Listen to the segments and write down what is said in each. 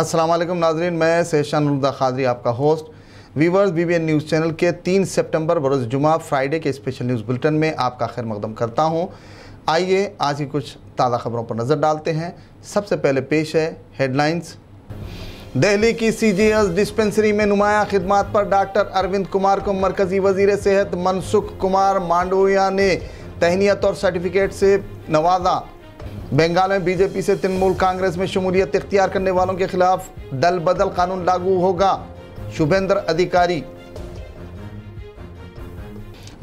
असलम नाजरीन मैं सेशन रुदा खादरी आपका host viewers B news channel के तीन सितंबर बरोज़ जुमा फ्राइडे के स्पेशल न्यूज़ बुलेटिन में आपका खैर मकदम करता हूँ आइए आज की कुछ ताज़ा खबरों पर नज़र डालते हैं सबसे पहले पेश है हेडलाइंस दिल्ली की सीजीएस डिस्पेंसरी में नुमाया खदमात पर डॉक्टर अरविंद कुमार को मरकज़ी वजीर सेहत मनसुख कुमार मांडविया ने तहनीत और सर्टिफिकेट से नवाजा बंगाल में बीजेपी से तृणमूल कांग्रेस में शमूलियत इख्तियार करने वालों के खिलाफ दल बदल कानून लागू होगा शुभेंद्र अधिकारी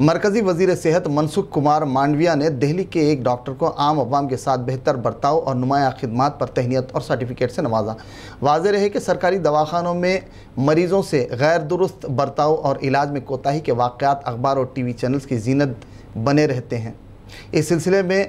मरकजी वजीर सेहत मनसुख कुमार मांडविया ने दिल्ली के एक डॉक्टर को आम आवाम के साथ बेहतर बर्ताव और नुमाया खदमात पर तहनीत और सर्टिफिकेट से नवाजा वाज रहे कि सरकारी दवाखानों में मरीज़ों से गैर दुरुस्त बर्ताव और इलाज में कोताही के वाक़ अखबार और टी वी चैनल्स की जीनत बने रहते हैं इस सिलसिले में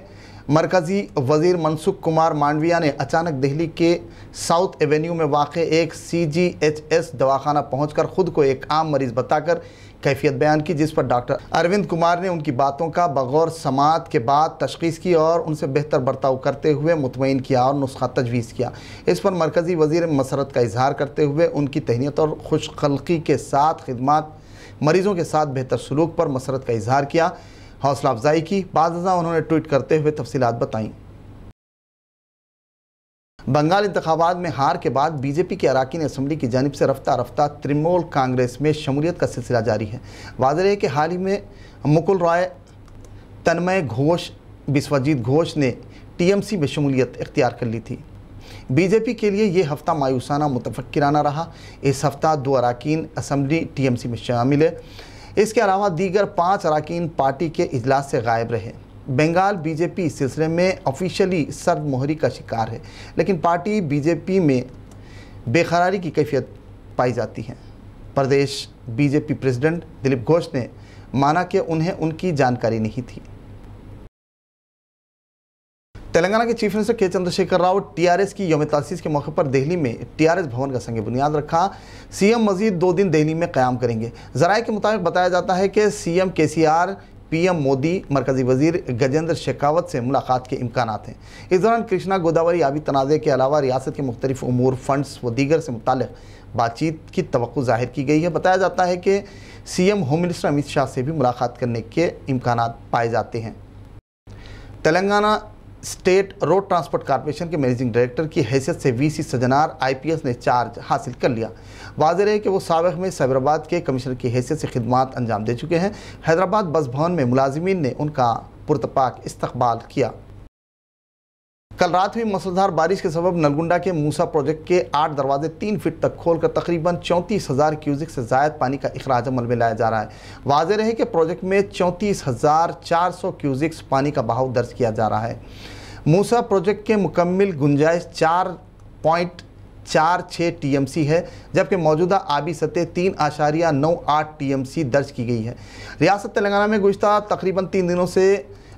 मरकज़ी वज़ीर मनसुख कुमार मांडविया ने अचानक दिल्ली के साउथ एवेन्यू में वाक़ एक सी जी एच एस दवाखाना पहुँच कर ख़ुद को एक आम मरीज़ बताकर कैफियत बयान की जिस पर डॉक्टर अरविंद कुमार ने उनकी बातों का बगौर समात के बाद तशखीस की और उनसे बेहतर बर्ताव करते हुए मुतमिन किया और नुस्खा तजवीज़ किया इस पर मरकज़ी वजीर मसरत का इजहार करते हुए उनकी तहनीत और खुश खलकी के साथ खदमात मरीज़ों के साथ बेहतर सलूक पर मसरत का इजहार किया हौसला अफजाई की बाजा उन्होंने ट्वीट करते हुए तफसीत बताईं बंगाल इंतबात में हार के बाद बीजेपी के अरकान असम्बली की जानब से रफ्तार रफ्तार तृणमूल कांग्रेस में शमूलियत का सिलसिला जारी है वाजह है कि हाल ही में मुकुल रॉय तन्मय घोष विश्वजीत घोष ने टीएमसी में शमूलियत इख्तियार कर ली थी बीजेपी के लिए यह हफ्ता मायूसाना मुतफक्राना रहा इस हफ्ता दो अरकान असम्बली सी में शामिल है इसके अलावा दीगर पाँच अरकान पार्टी के अजलास से गायब रहे बंगाल बीजेपी इस सिलसिले में ऑफिशियली सर्द मोहरी का शिकार है लेकिन पार्टी बीजेपी में बेखरारी की कैफियत पाई जाती है प्रदेश बीजेपी प्रेसिडेंट दिलीप घोष ने माना कि उन्हें उनकी जानकारी नहीं थी तेलंगाना के चीफ मिनिस्टर के चंद्रशेखर राव टीआरएस की योम तासीस के मौके पर दिल्ली में टीआरएस भवन का संग बुनियाद रखा सीएम मजीद दो दिन दिल्ली में क्याम करेंगे जराए के मुताबिक बताया जाता है कि सीएम केसीआर पीएम मोदी मरकजी वजीर गजेंद्र शेखावत से मुलाकात के इम्कान हैं इस दौरान कृष्णा गोदावरी आबी तनाज़े के अलावा रियासत के मुख्तलिफ अमूर फंड्स व दीगर से मुतल बातचीत की तो जाहिर की गई है बताया जाता है कि एम होम मिनिस्टर अमित शाह से भी मुलाकात करने के इम्कान पाए जाते हैं Telangana state road transport corporation के मैनेजिंग डायरेक्टर की हैसियत से वीसी सजनार आईपीएस ने चार्ज हासिल कर लिया वाजह है कि वो सबक में साइबराबाद के कमिश्नर की हैसियत से खिदमत अंजाम दे चुके हैं हैदराबाद बस भवन में मुलाजमीन ने उनका पुरतपाक इस्तबाल किया कल रात हुई मूसलधार बारिश के सबब नलगुंडा के मूसा प्रोजेक्ट के आठ दरवाजे तीन फीट तक खोलकर तकरीबन चौंतीस हज़ार क्यूजिक से जायद पानी का अखराज अमल में लाया जा रहा है वाज रहे कि प्रोजेक्ट में चौंतीस हज़ार चार सौ क्यूजिक्स पानी का बहाव दर्ज किया जा रहा है मूसा प्रोजेक्ट के मुकम्मल गुंजाइश चार पॉइंट चार छः टी है जबकि मौजूदा आबी सतह तीन आशारिया नौ आठ टी दर्ज की गई है रियासत तेलंगाना में गुजत तकरीबन तीन दिनों से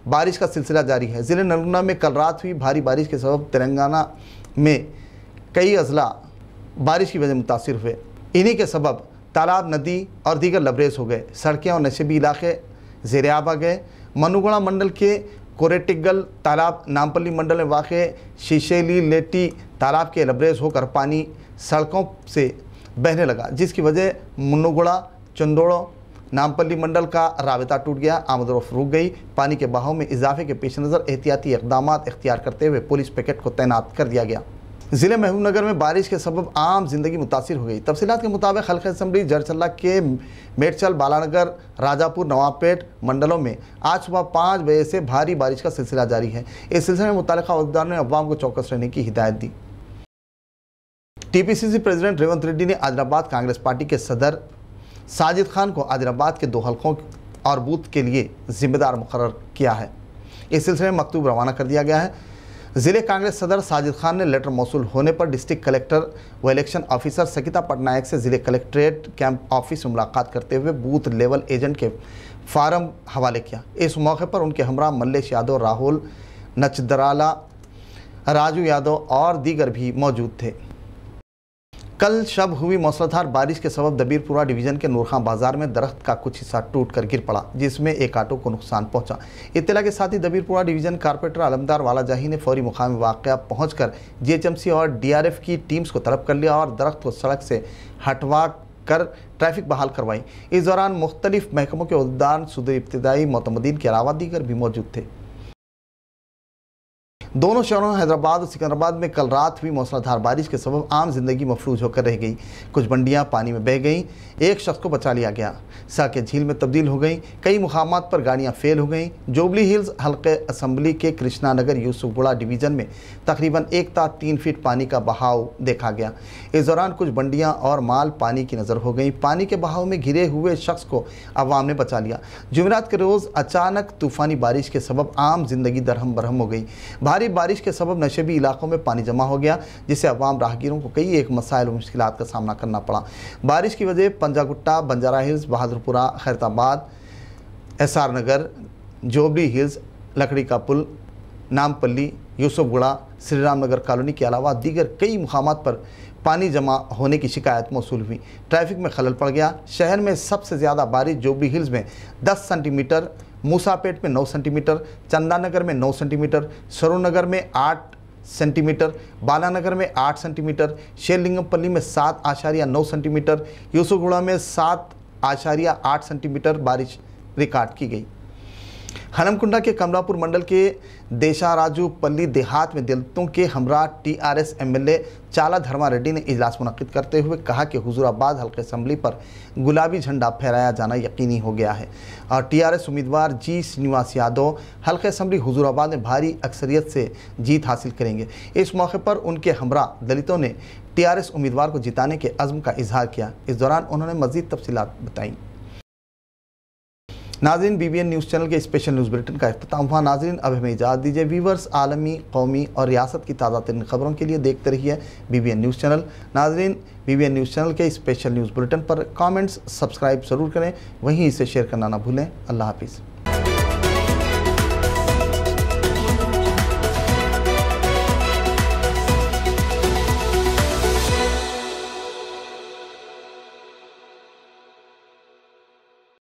बारिश का सिलसिला जारी है ज़िले नलगुना में कल रात हुई भारी बारिश के सबब तेलंगाना में कई अजला बारिश की वजह मुतासर हुए इन्हीं के सबब तालाब नदी और दीगर लबरेज हो गए सड़कें और नशेबी इलाके आ गए मनुगुणा मंडल के कोरेटिगल तालाब नामपल्ली मंडल में वाक़ शीशेली लेटी तालाब के लबरेज होकर पानी सड़कों से बहने लगा जिसकी वजह मनुगुड़ा चंदोड़ों नामपल्ली मंडल का राबता टूट गया आमदरफ रुक गई पानी के बहाव में इजाफे के पेश नज़र एहतियाती इकदाम इख्तियार करते हुए पुलिस पैकेट को तैनात कर दिया गया ज़िले महबूब नगर में बारिश के सबब आम जिंदगी मुतासर हो गई तफसीत के मुताबिक हल्के असम्बली जरचल्ला के मेटचल बालानगर राजापुर नवाबपेट मंडलों में आज सुबह पाँच बजे से भारी बारिश का सिलसिला जारी है इस सिलसिले में मुतल अहदेदार ने अवाम को चौकस रहने की हिदायत दी टीपीसीसी प्रेसिडेंट रेवंत रेड्डी ने आदिलाबाद कांग्रेस पार्टी के सदर साजिद खान को आदिलाबाद के दो हल्कों और बूथ के लिए जिम्मेदार मुकर किया है इस सिलसिले में मकतूब रवाना कर दिया गया है ज़िले कांग्रेस सदर साजिद खान ने लेटर मौसू होने पर डिस्ट्रिक्ट कलेक्टर व इलेक्शन ऑफिसर सकिता पटनायक से ज़िले कलेक्ट्रेट कैंप ऑफिस मुलाकात करते हुए बूथ लेवल एजेंट के फार्म हवाले किया इस मौके पर उनके हमरा मल्लेश यादव राहुल नचदराला राजू यादव और दीगर भी मौजूद थे कल शब हुई मौसलाधार बारिश के सबब दबीरपुरा डिवीजन के नूरखां बाजार में दरख्त का कुछ हिस्सा टूट कर गिर पड़ा जिसमें एक ऑटो को नुकसान पहुंचा इतला के साथ ही दबीरपुरा डिवीजन कारपेटर अलमदार वाला जाही ने फौरी मुकामी वाक़ पहुँच कर सी और एफ की टीम्स को तलब कर लिया और दरख्त को सड़क से हटवा कर ट्रैफिक बहाल करवाई इस दौरान मुख्तलिफ महकमों के उद्दान सुदूर इब्तदाई मतमदीन के अलावा दीगर भी मौजूद थे दोनों शहरों हैदराबाद और सिकंदराबाद में कल रात हुई मौसलाधार बारिश के सबब आम जिंदगी मफलूज होकर रह गई कुछ बंडियाँ पानी में बह गईं एक शख्स को बचा लिया गया साके झील में तब्दील हो गई कई मुकाम पर गाड़ियाँ फेल हो गईं जोबली हिल्स हल्के असम्बली के कृष्णा नगर यूसुफगुड़ा डिवीज़न में तकरीबन एक ता तीन फीट पानी का बहाव देखा गया इस दौरान कुछ बंडियाँ और माल पानी की नज़र हो गई पानी के बहाव में घिरे हुए शख्स को अवाम ने बचा लिया जुमेरात के रोज़ अचानक तूफ़ानी बारिश के सबब आम जिंदगी दरहम बरहम हो गई भारी भारी बारिश के सबब नशेबी इलाकों में पानी जमा हो गया जिससे अवाम राहगीरों को कई एक मसाइल और मुश्किल का सामना करना पड़ा बारिश की वजह Panjagutta Banjara Hills Bahadurpura Khairatabad S R Nagar Jubilee Hills Lakdi ka Pul Nampally Yousufguda Ram Nagar colony के अलावा दीगर कई मकाम पर पानी जमा होने की शिकायत मौसू हुई ट्रैफिक में खलल पड़ गया शहर में सबसे ज़्यादा बारिश जोबली हिल्स में 10 सेंटीमीटर मूसापेट में 9 सेंटीमीटर चंदानगर में 9 सेंटीमीटर सरोनगर में 8 सेंटीमीटर बालानगर में 8 सेंटीमीटर शेरलिंगमपल्ली में सात आशारिया नौ सेंटीमीटर यूसुगुड़ा में सात आशारिया आठ सेंटीमीटर बारिश रिकॉर्ड की गई हनमकुंडा के कमलापुर मंडल के देशाराजू पल्ली देहात में दलितों के हमरा टीआरएस एमएलए चाला धर्मा रेड्डी ने इजलास मुनद करते हुए कहा कि हुजूराबाद हल्के असम्बली पर गुलाबी झंडा फहराया जाना यकीनी हो गया है और टीआरएस उम्मीदवार जी श्रीनिवास यादव हल्के असम्बली हुजूराबाद में भारी अक्सरियत से जीत हासिल करेंगे इस मौके पर उनके हमरा दलितों ने एस उम्मीदवार को जिताने के अज़म का इजहार किया इस दौरान उन्होंने मजीद तफसीत बताईं नाजरन B B N news channel के स्पेशल न्यूज़ बुलेटिन का अख्ताम हुआ हाँ, नाजरन अब हमें इजाज़ दीजिए वीवर्स आलमी कौमी और रियासत की ताज़ा तरीन खबरों के लिए देखते रहिए B B N news channel नाजरन B B N news channel के स्पेशल न्यूज़ बुलेटिन पर कॉमेंट्स सब्सक्राइब ज़रूर करें वहीं इसे शेयर करना ना भूलें अल्लाह हाफिज़